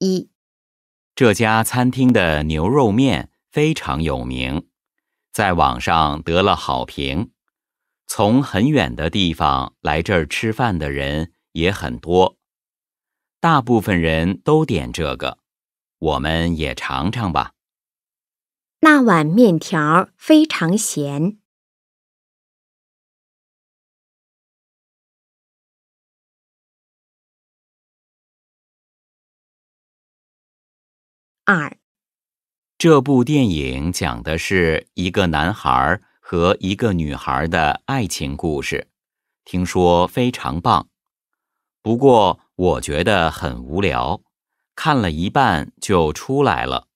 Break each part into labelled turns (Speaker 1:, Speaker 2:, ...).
Speaker 1: 一，这家
Speaker 2: 餐厅的牛肉面非常有名，在网上得了好评。从很远的地方来这儿吃饭的人也很多，大部分人都点这个，我们也尝尝吧。那碗面条非常咸。二，这部电影讲的是一个男孩和一个女孩的爱情故事，听说非常棒。不过我觉得很无聊，看了一半就出来了。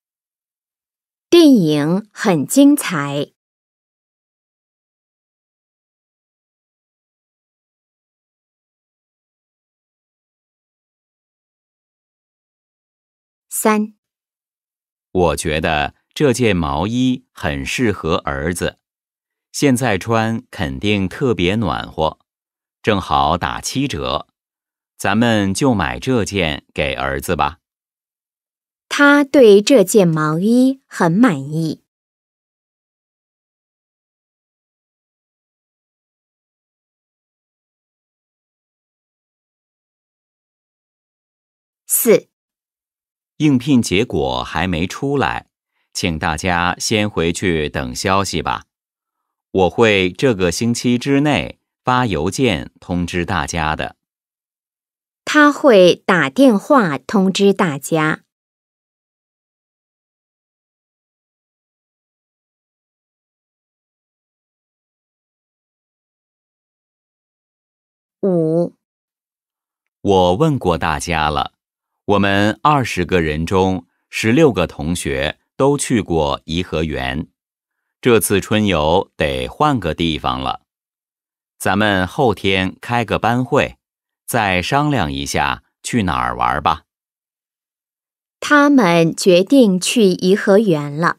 Speaker 1: 电影很精彩。三。
Speaker 2: 我觉得这件毛衣很适合儿子，现在穿肯定特别暖和，正好打七折，咱们就买这件给儿子吧。他对
Speaker 1: 这件毛衣很满意。
Speaker 2: 四。应聘结果还没出来，请大家先回去等消息吧。我会这个星期之内发邮件通知大家的。他会打电话通知大家。五，我问过大家了。我们二十个人中，十六个同学都去过颐和园。这次春游得换个地方了。咱们后天开个班会，再商量一下去哪儿玩吧。他们决定去颐和园了。